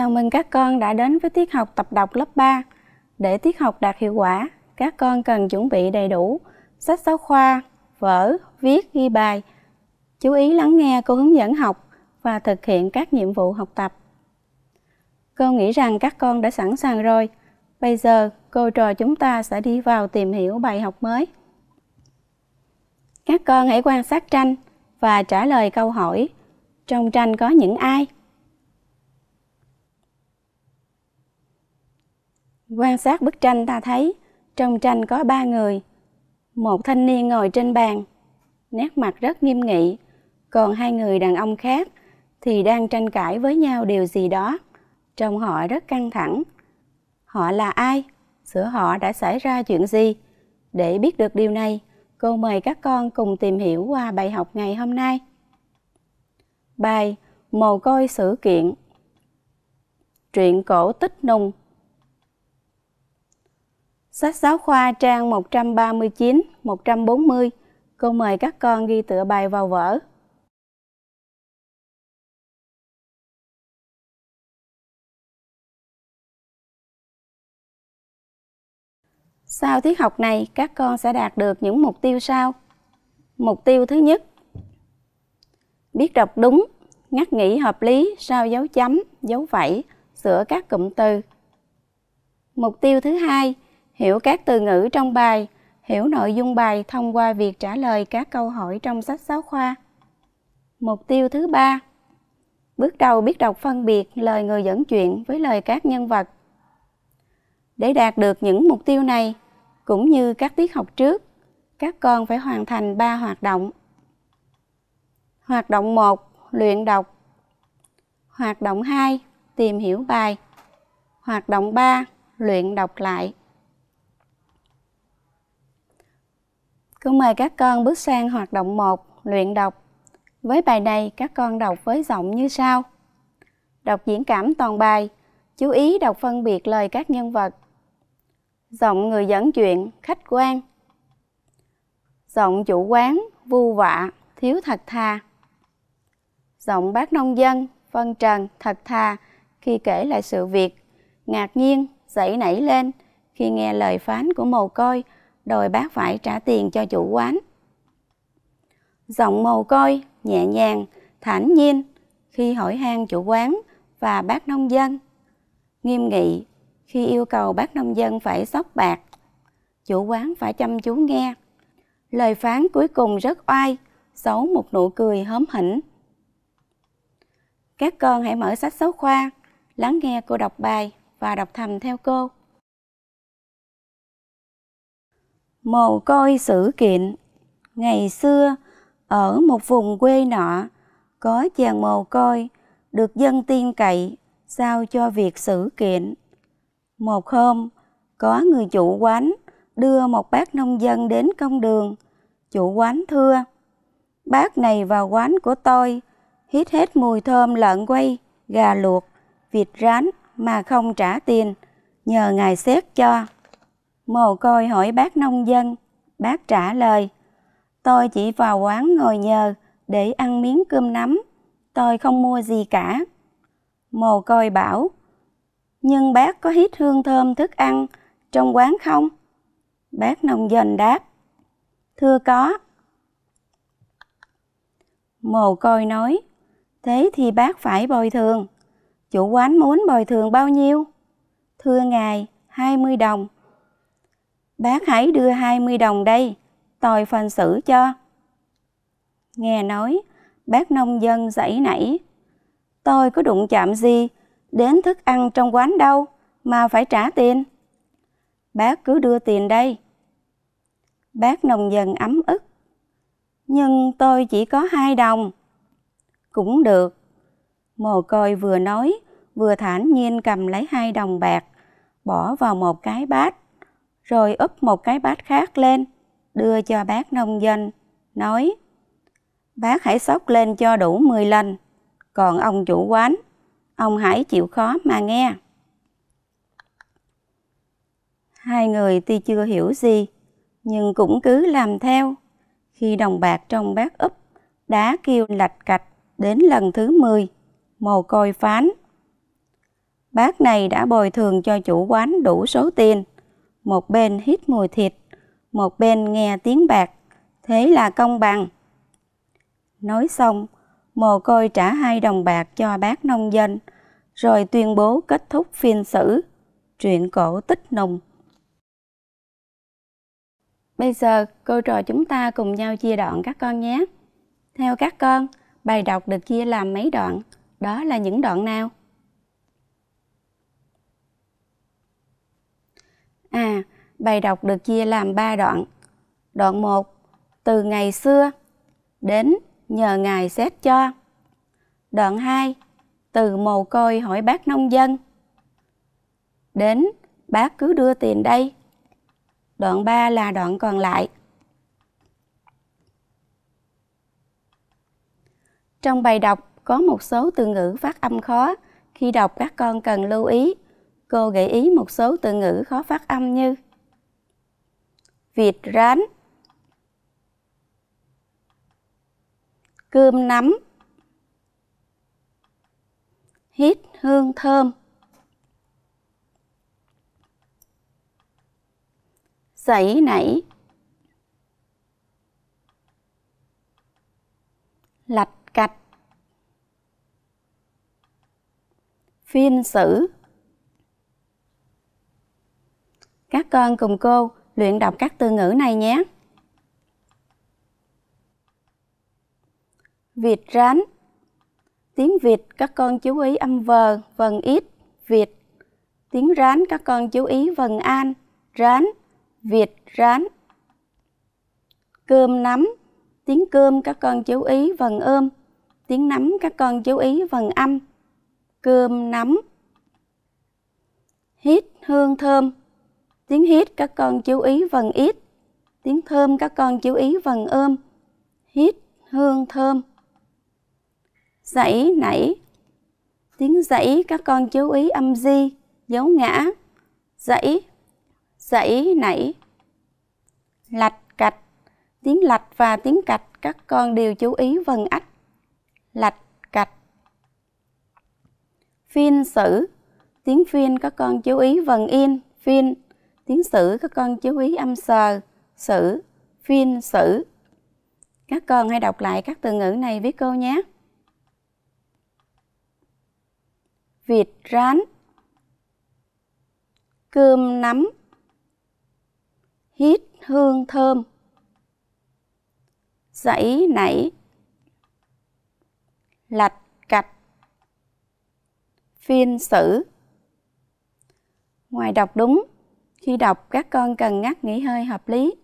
Chào mừng các con đã đến với tiết học tập đọc lớp 3. Để tiết học đạt hiệu quả, các con cần chuẩn bị đầy đủ sách giáo khoa, vở, viết, ghi bài. Chú ý lắng nghe cô hướng dẫn học và thực hiện các nhiệm vụ học tập. Cô nghĩ rằng các con đã sẵn sàng rồi. Bây giờ, cô trò chúng ta sẽ đi vào tìm hiểu bài học mới. Các con hãy quan sát tranh và trả lời câu hỏi. Trong tranh có những ai? Quan sát bức tranh ta thấy trong tranh có ba người. Một thanh niên ngồi trên bàn, nét mặt rất nghiêm nghị, còn hai người đàn ông khác thì đang tranh cãi với nhau điều gì đó. Trông họ rất căng thẳng. Họ là ai? Giữa họ đã xảy ra chuyện gì? Để biết được điều này, cô mời các con cùng tìm hiểu qua bài học ngày hôm nay. Bài Mồ côi sự kiện Truyện cổ tích nùng Sách giáo khoa trang 139, 140, cô mời các con ghi tựa bài vào vở. Sau tiết học này, các con sẽ đạt được những mục tiêu sau. Mục tiêu thứ nhất, biết đọc đúng, ngắt nghỉ hợp lý sau dấu chấm, dấu phẩy, sửa các cụm từ. Mục tiêu thứ hai, hiểu các từ ngữ trong bài, hiểu nội dung bài thông qua việc trả lời các câu hỏi trong sách giáo khoa. Mục tiêu thứ ba Bước đầu biết đọc phân biệt lời người dẫn chuyện với lời các nhân vật. Để đạt được những mục tiêu này, cũng như các tiết học trước, các con phải hoàn thành 3 hoạt động. Hoạt động 1, luyện đọc. Hoạt động 2, tìm hiểu bài. Hoạt động 3, luyện đọc lại. Cô mời các con bước sang hoạt động 1, luyện đọc. Với bài này, các con đọc với giọng như sau. Đọc diễn cảm toàn bài, chú ý đọc phân biệt lời các nhân vật. Giọng người dẫn chuyện, khách quan. Giọng chủ quán, vu vạ, thiếu thật thà. Giọng bác nông dân, phân trần, thật thà khi kể lại sự việc, ngạc nhiên, dậy nảy lên khi nghe lời phán của mồ côi, đòi bác phải trả tiền cho chủ quán. Giọng màu coi nhẹ nhàng, thản nhiên khi hỏi han chủ quán và bác nông dân. Nghiêm nghị khi yêu cầu bác nông dân phải sóc bạc. Chủ quán phải chăm chú nghe. Lời phán cuối cùng rất oai, xấu một nụ cười hớm hỉnh. Các con hãy mở sách giáo khoa, lắng nghe cô đọc bài và đọc thầm theo cô. mồ côi sự kiện. Ngày xưa, ở một vùng quê nọ, có chàng mồ côi được dân tin cậy sao cho việc sự kiện. Một hôm, có người chủ quán đưa một bác nông dân đến công đường. Chủ quán thưa, bác này vào quán của tôi, hít hết mùi thơm lợn quay, gà luộc, vịt rán mà không trả tiền, nhờ ngài xét cho. Mồ côi hỏi bác nông dân, bác trả lời, tôi chỉ vào quán ngồi nhờ để ăn miếng cơm nắm, tôi không mua gì cả. Mồ côi bảo, nhưng bác có hít hương thơm thức ăn trong quán không? Bác nông dân đáp, thưa có. Mồ côi nói, thế thì bác phải bồi thường. Chủ quán muốn bồi thường bao nhiêu? Thưa ngài, 20 đồng Bác hãy đưa 20 đồng đây, tôi phân xử cho. Nghe nói, bác nông dân dãy nảy. Tôi có đụng chạm gì đến thức ăn trong quán đâu mà phải trả tiền. Bác cứ đưa tiền đây. Bác nông dân ấm ức. Nhưng tôi chỉ có hai đồng. Cũng được. Mồ côi vừa nói, vừa thản nhiên cầm lấy hai đồng bạc, bỏ vào một cái bát rồi úp một cái bát khác lên, đưa cho bác nông dân, nói Bác hãy sóc lên cho đủ 10 lần, còn ông chủ quán, ông hãy chịu khó mà nghe. Hai người tuy chưa hiểu gì, nhưng cũng cứ làm theo. Khi đồng bạc trong bát úp, đá kêu lạch cạch đến lần thứ 10, mồ côi phán. Bác này đã bồi thường cho chủ quán đủ số tiền – một bên hít mùi thịt, một bên nghe tiếng bạc, thế là công bằng. Nói xong, mồ côi trả hai đồng bạc cho bác nông dân, rồi tuyên bố kết thúc phiên xử. Truyện cổ tích nùng. Bây giờ, cô trò chúng ta cùng nhau chia đoạn các con nhé. Theo các con, bài đọc được chia làm mấy đoạn, đó là những đoạn nào? À, bài đọc được chia làm 3 đoạn. Đoạn 1, từ ngày xưa đến nhờ Ngài xét cho. Đoạn 2, từ mồ côi hỏi bác nông dân. Đến bác cứ đưa tiền đây. Đoạn 3 là đoạn còn lại. Trong bài đọc có một số từ ngữ phát âm khó, khi đọc các con cần lưu ý cô gợi ý một số từ ngữ khó phát âm như Việt rán Cơm nắm Hít hương thơm Sẩy nảy Lạch cạch Phiên sử Các con cùng cô luyện đọc các từ ngữ này nhé. Việt rán Tiếng Việt các con chú ý âm vờ, vần ít, Việt. Tiếng rán các con chú ý vần an, rán, Việt rán. Cơm nắm Tiếng cơm các con chú ý vần ôm. Tiếng nắm các con chú ý vần âm. Cơm nắm hít hương thơm Tiếng hít các con chú ý vần ít. Tiếng thơm các con chú ý vần ôm. Hít, hương, thơm. Dãy, nảy. Tiếng dãy các con chú ý âm di, dấu ngã. Dãy, dãy, nảy. Lạch, cạch. Tiếng lạch và tiếng cạch các con đều chú ý vần ách. Lạch, cạch. Phiên sử. Tiếng phiên các con chú ý vần yên, phiên Tiếng sử các con chú ý âm sờ, sử, phiên sử. Các con hãy đọc lại các từ ngữ này với cô nhé. Vịt rán Cơm nắm Hít hương thơm Dãy nảy Lạch cạch Phiên sử Ngoài đọc đúng khi đọc, các con cần ngắt nghỉ hơi hợp lý.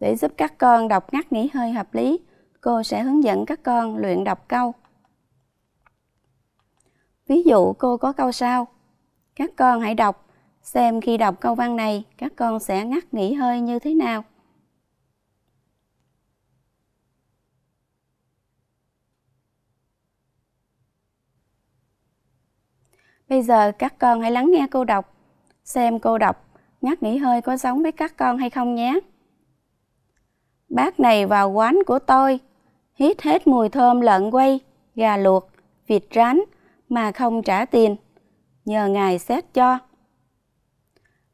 Để giúp các con đọc ngắt nghỉ hơi hợp lý, cô sẽ hướng dẫn các con luyện đọc câu. Ví dụ cô có câu sau. Các con hãy đọc, xem khi đọc câu văn này các con sẽ ngắt nghỉ hơi như thế nào. Bây giờ các con hãy lắng nghe cô đọc, xem cô đọc Nhắc nghỉ hơi có giống với các con hay không nhé. Bác này vào quán của tôi, hít hết mùi thơm lợn quay, gà luộc, vịt rán mà không trả tiền. Nhờ ngài xét cho.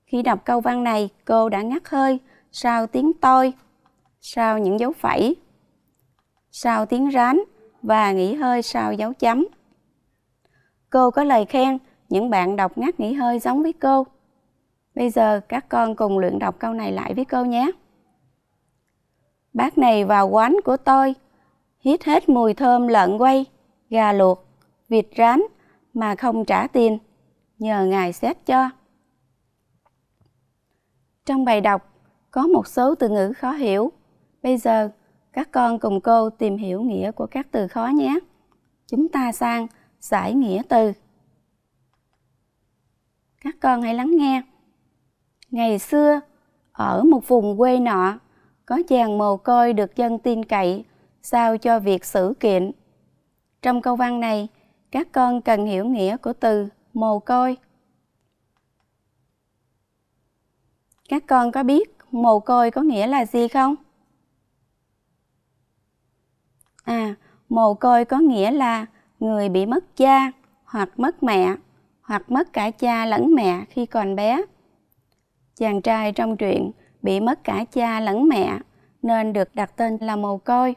Khi đọc câu văn này, cô đã ngắt hơi sau tiếng tôi, sau những dấu phẩy, sau tiếng rán và nghỉ hơi sau dấu chấm. Cô có lời khen những bạn đọc ngắt nghỉ hơi giống với cô. Bây giờ các con cùng luyện đọc câu này lại với cô nhé. Bác này vào quán của tôi, hít hết mùi thơm lợn quay, gà luộc, vịt rán mà không trả tiền, nhờ ngài xét cho. Trong bài đọc có một số từ ngữ khó hiểu. Bây giờ các con cùng cô tìm hiểu nghĩa của các từ khó nhé. Chúng ta sang giải nghĩa từ. Các con hãy lắng nghe. Ngày xưa, ở một vùng quê nọ, có chàng mồ côi được dân tin cậy, sao cho việc xử kiện. Trong câu văn này, các con cần hiểu nghĩa của từ mồ côi. Các con có biết mồ côi có nghĩa là gì không? À, mồ côi có nghĩa là người bị mất cha hoặc mất mẹ hoặc mất cả cha lẫn mẹ khi còn bé. Chàng trai trong truyện bị mất cả cha lẫn mẹ nên được đặt tên là Mồ Côi.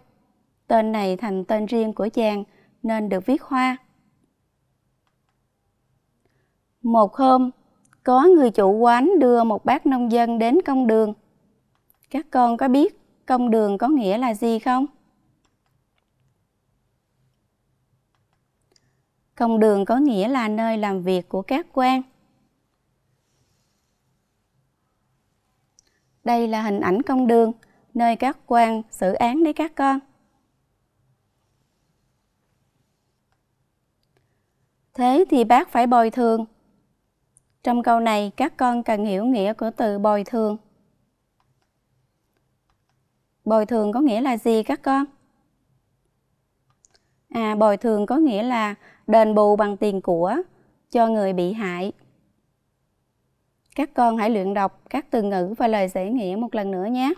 Tên này thành tên riêng của chàng nên được viết Hoa. Một hôm, có người chủ quán đưa một bác nông dân đến công đường. Các con có biết công đường có nghĩa là gì không? Công đường có nghĩa là nơi làm việc của các quan. Đây là hình ảnh công đường, nơi các quan xử án đấy các con. Thế thì bác phải bồi thường. Trong câu này các con cần hiểu nghĩa của từ bồi thường. Bồi thường có nghĩa là gì các con? À, bồi thường có nghĩa là đền bù bằng tiền của cho người bị hại các con hãy luyện đọc các từ ngữ và lời giải nghĩa một lần nữa nhé.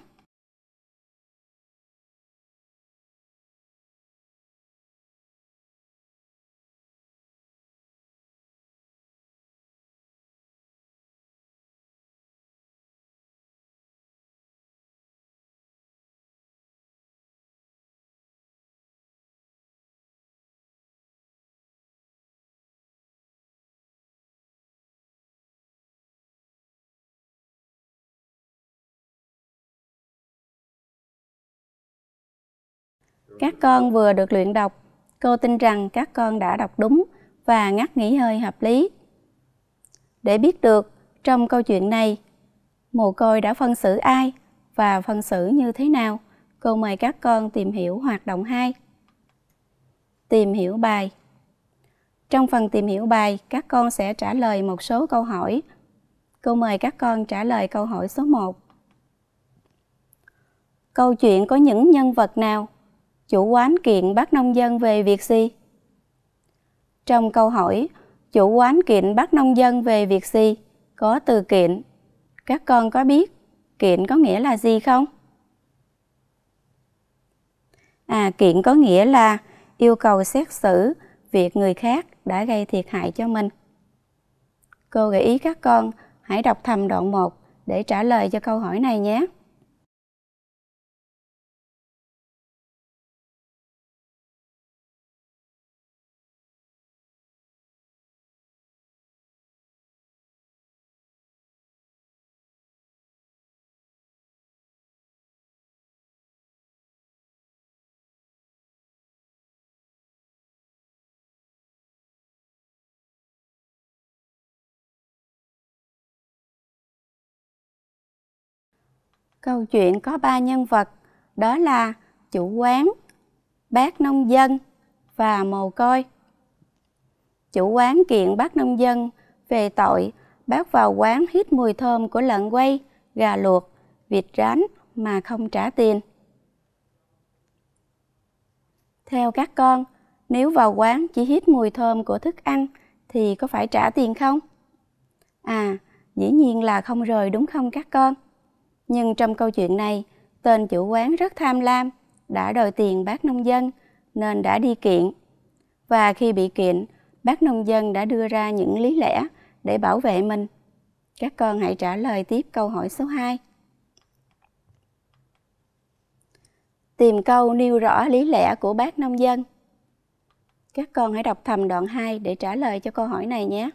Các con vừa được luyện đọc, cô tin rằng các con đã đọc đúng và ngắt nghỉ hơi hợp lý. Để biết được trong câu chuyện này, mồ côi đã phân xử ai và phân xử như thế nào, cô mời các con tìm hiểu hoạt động 2. Tìm hiểu bài Trong phần tìm hiểu bài, các con sẽ trả lời một số câu hỏi. Cô mời các con trả lời câu hỏi số 1. Câu chuyện có những nhân vật nào chủ quán kiện bác nông dân về việc gì? Trong câu hỏi, chủ quán kiện bác nông dân về việc gì? Có từ kiện. Các con có biết kiện có nghĩa là gì không? À, kiện có nghĩa là yêu cầu xét xử việc người khác đã gây thiệt hại cho mình. Cô gợi ý các con hãy đọc thầm đoạn 1 để trả lời cho câu hỏi này nhé. Câu chuyện có ba nhân vật, đó là chủ quán, bác nông dân và mồ côi. Chủ quán kiện bác nông dân về tội bác vào quán hít mùi thơm của lợn quay, gà luộc, vịt rán mà không trả tiền. Theo các con, nếu vào quán chỉ hít mùi thơm của thức ăn thì có phải trả tiền không? À, dĩ nhiên là không rồi đúng không các con? Nhưng trong câu chuyện này, tên chủ quán rất tham lam, đã đòi tiền bác nông dân nên đã đi kiện. Và khi bị kiện, bác nông dân đã đưa ra những lý lẽ để bảo vệ mình. Các con hãy trả lời tiếp câu hỏi số 2. Tìm câu nêu rõ lý lẽ của bác nông dân. Các con hãy đọc thầm đoạn 2 để trả lời cho câu hỏi này nhé.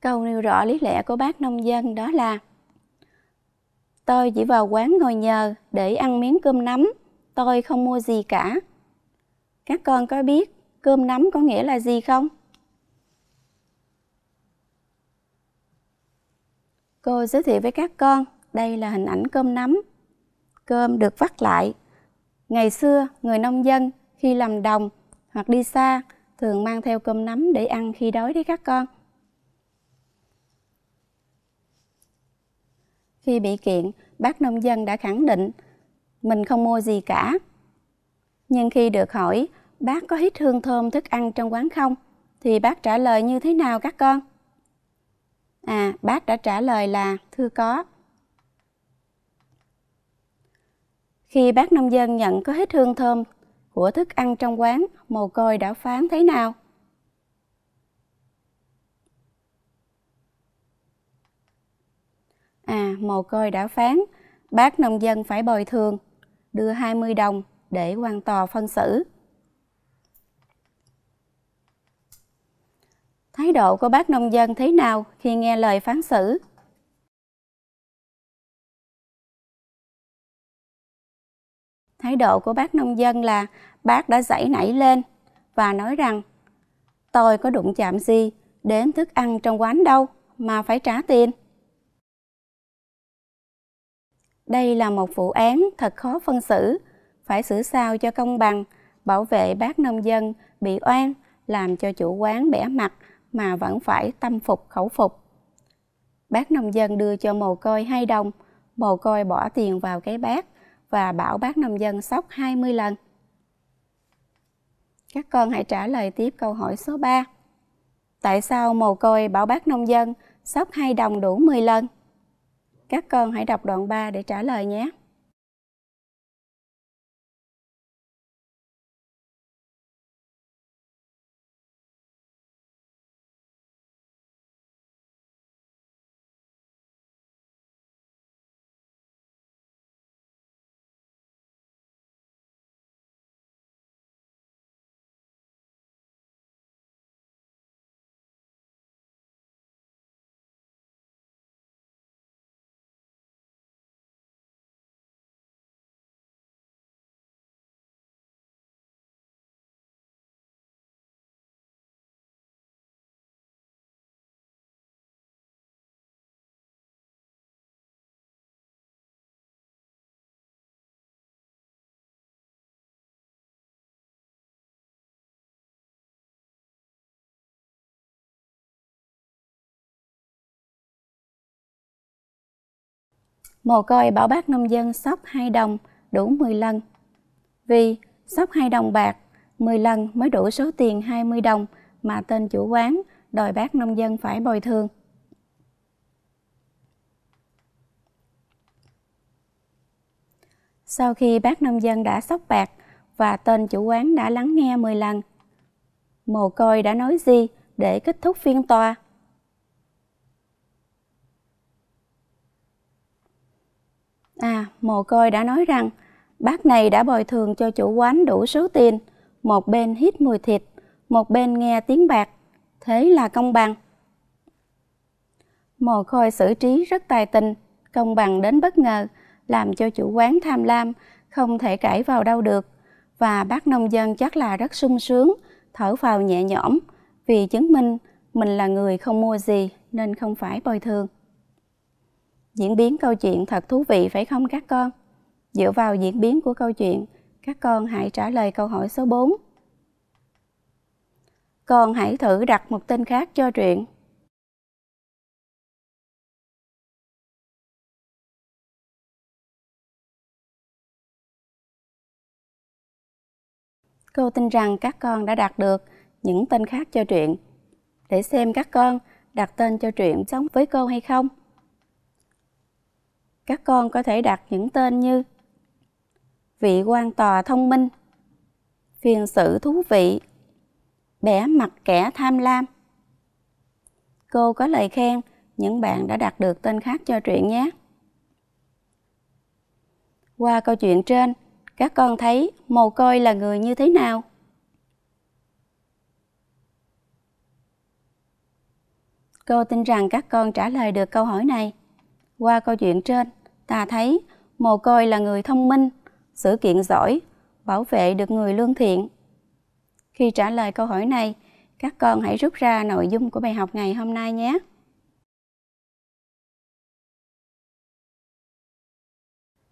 Câu nêu rõ lý lẽ của bác nông dân đó là Tôi chỉ vào quán ngồi nhờ để ăn miếng cơm nấm tôi không mua gì cả. Các con có biết cơm nấm có nghĩa là gì không? Cô giới thiệu với các con, đây là hình ảnh cơm nấm Cơm được vắt lại. Ngày xưa, người nông dân khi làm đồng hoặc đi xa thường mang theo cơm nấm để ăn khi đói đấy các con. Khi bị kiện, bác nông dân đã khẳng định mình không mua gì cả. Nhưng khi được hỏi bác có hít hương thơm thức ăn trong quán không, thì bác trả lời như thế nào các con? À, bác đã trả lời là thưa có. Khi bác nông dân nhận có hít hương thơm của thức ăn trong quán, mồ côi đã phán thế nào? à mồ côi đã phán, bác nông dân phải bồi thường, đưa 20 đồng để quan tòa phân xử. Thái độ của bác nông dân thế nào khi nghe lời phán xử? Thái độ của bác nông dân là bác đã giãy nảy lên và nói rằng tôi có đụng chạm gì đến thức ăn trong quán đâu mà phải trả tiền. Đây là một vụ án thật khó phân xử, phải xử sao cho công bằng, bảo vệ bác nông dân bị oan, làm cho chủ quán bẻ mặt mà vẫn phải tâm phục khẩu phục. Bác nông dân đưa cho mồ côi 2 đồng, mồ côi bỏ tiền vào cái bát và bảo bác nông dân sóc 20 lần. Các con hãy trả lời tiếp câu hỏi số 3. Tại sao mồ côi bảo bác nông dân sóc 2 đồng đủ 10 lần? Các con hãy đọc đoạn 3 để trả lời nhé. mồ côi bảo bác nông dân sóc hai đồng đủ 10 lần. Vì sóc hai đồng bạc, 10 lần mới đủ số tiền 20 đồng mà tên chủ quán đòi bác nông dân phải bồi thường. Sau khi bác nông dân đã sóc bạc và tên chủ quán đã lắng nghe 10 lần, mồ côi đã nói gì để kết thúc phiên tòa? À, mồ côi đã nói rằng bác này đã bồi thường cho chủ quán đủ số tiền, một bên hít mùi thịt, một bên nghe tiếng bạc, thế là công bằng. Mồ côi xử trí rất tài tình, công bằng đến bất ngờ, làm cho chủ quán tham lam, không thể cãi vào đâu được. Và bác nông dân chắc là rất sung sướng, thở vào nhẹ nhõm, vì chứng minh mình là người không mua gì nên không phải bồi thường diễn biến câu chuyện thật thú vị phải không các con? Dựa vào diễn biến của câu chuyện, các con hãy trả lời câu hỏi số 4. Con hãy thử đặt một tên khác cho truyện. Cô tin rằng các con đã đặt được những tên khác cho truyện. Để xem các con đặt tên cho truyện giống với cô hay không các con có thể đặt những tên như vị quan tòa thông minh, phiền sự thú vị, bẻ mặt kẻ tham lam. Cô có lời khen những bạn đã đặt được tên khác cho truyện nhé. Qua câu chuyện trên, các con thấy mồ côi là người như thế nào? Cô tin rằng các con trả lời được câu hỏi này qua câu chuyện trên ta thấy mồ côi là người thông minh, sự kiện giỏi, bảo vệ được người lương thiện. Khi trả lời câu hỏi này, các con hãy rút ra nội dung của bài học ngày hôm nay nhé.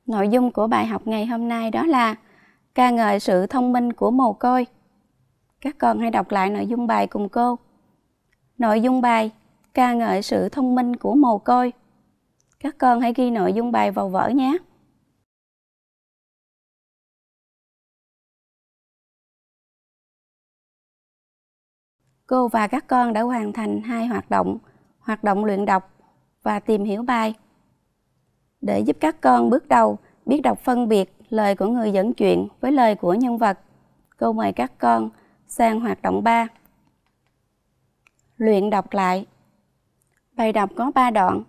Nội dung của bài học ngày hôm nay đó là ca ngợi sự thông minh của mồ côi. Các con hãy đọc lại nội dung bài cùng cô. Nội dung bài ca ngợi sự thông minh của mồ côi. Các con hãy ghi nội dung bài vào vở nhé. Cô và các con đã hoàn thành hai hoạt động, hoạt động luyện đọc và tìm hiểu bài. Để giúp các con bước đầu biết đọc phân biệt lời của người dẫn chuyện với lời của nhân vật, cô mời các con sang hoạt động 3. Luyện đọc lại. Bài đọc có 3 đoạn.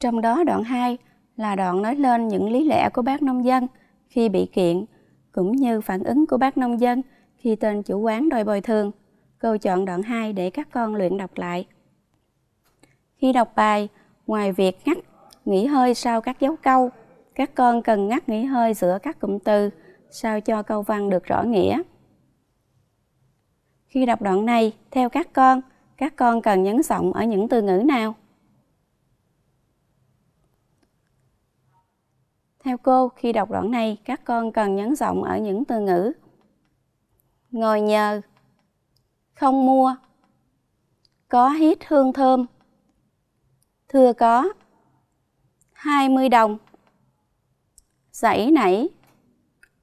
Trong đó đoạn 2 là đoạn nói lên những lý lẽ của bác nông dân khi bị kiện, cũng như phản ứng của bác nông dân khi tên chủ quán đòi bồi thường. Câu chọn đoạn 2 để các con luyện đọc lại. Khi đọc bài, ngoài việc ngắt, nghỉ hơi sau các dấu câu, các con cần ngắt nghỉ hơi giữa các cụm từ sao cho câu văn được rõ nghĩa. Khi đọc đoạn này, theo các con, các con cần nhấn giọng ở những từ ngữ nào? Theo cô, khi đọc đoạn này, các con cần nhấn giọng ở những từ ngữ ngồi nhờ, không mua, có hít hương thơm, thưa có, 20 đồng, dãy nảy,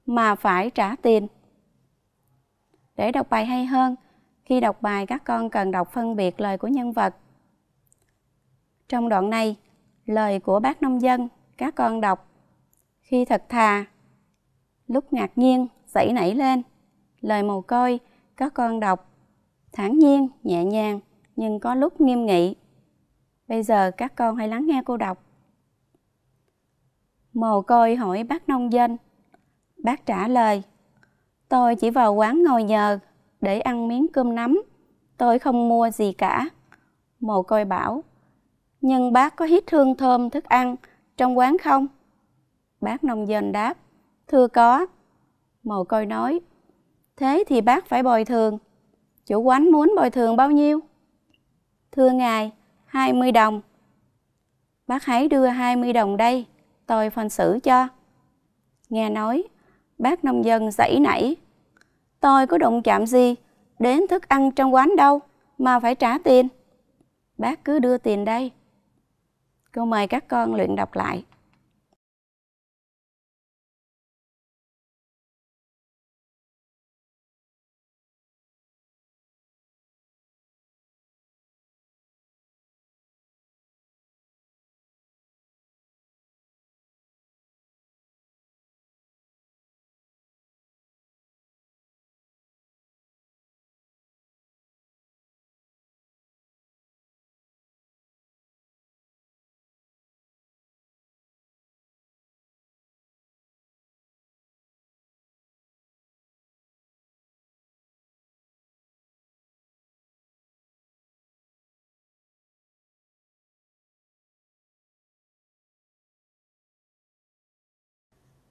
mà phải trả tiền. Để đọc bài hay hơn, khi đọc bài các con cần đọc phân biệt lời của nhân vật. Trong đoạn này, lời của bác nông dân, các con đọc khi thật thà lúc ngạc nhiên dậy nảy lên lời mồ côi có con đọc thản nhiên nhẹ nhàng nhưng có lúc nghiêm nghị bây giờ các con hãy lắng nghe cô đọc mồ côi hỏi bác nông dân bác trả lời tôi chỉ vào quán ngồi nhờ để ăn miếng cơm nắm tôi không mua gì cả mồ côi bảo nhưng bác có hít hương thơm thức ăn trong quán không Bác nông dân đáp, thưa có. Mồ côi nói, thế thì bác phải bồi thường. Chủ quán muốn bồi thường bao nhiêu? Thưa ngài, 20 đồng. Bác hãy đưa 20 đồng đây, tôi phân xử cho. Nghe nói, bác nông dân giãy nảy. Tôi có đụng chạm gì đến thức ăn trong quán đâu mà phải trả tiền. Bác cứ đưa tiền đây. Cô mời các con luyện đọc lại.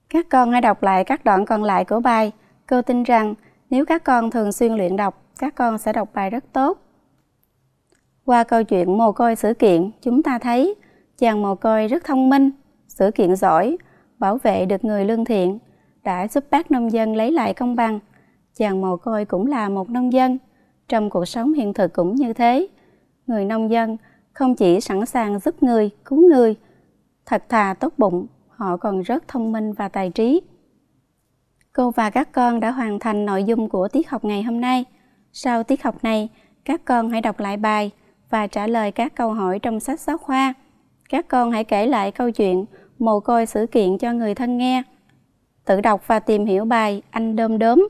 Các con hãy đọc lại các đoạn còn lại của bài. Cô tin rằng nếu các con thường xuyên luyện đọc, các con sẽ đọc bài rất tốt. Qua câu chuyện mồ côi sự kiện, chúng ta thấy chàng mồ côi rất thông minh, sự kiện giỏi, bảo vệ được người lương thiện, đã giúp bác nông dân lấy lại công bằng. Chàng mồ côi cũng là một nông dân, trong cuộc sống hiện thực cũng như thế. Người nông dân không chỉ sẵn sàng giúp người, cứu người, thật thà tốt bụng họ còn rất thông minh và tài trí. Cô và các con đã hoàn thành nội dung của tiết học ngày hôm nay. Sau tiết học này, các con hãy đọc lại bài và trả lời các câu hỏi trong sách giáo khoa. Các con hãy kể lại câu chuyện mồ côi sự kiện cho người thân nghe. Tự đọc và tìm hiểu bài Anh đơm đốm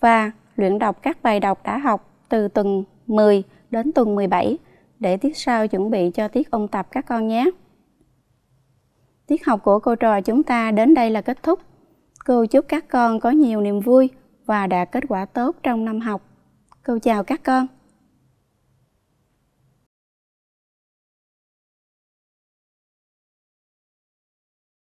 và luyện đọc các bài đọc đã học từ tuần 10 đến tuần 17 để tiết sau chuẩn bị cho tiết ôn tập các con nhé. Tiết học của cô trò chúng ta đến đây là kết thúc. Cô chúc các con có nhiều niềm vui và đạt kết quả tốt trong năm học. Cô chào các con.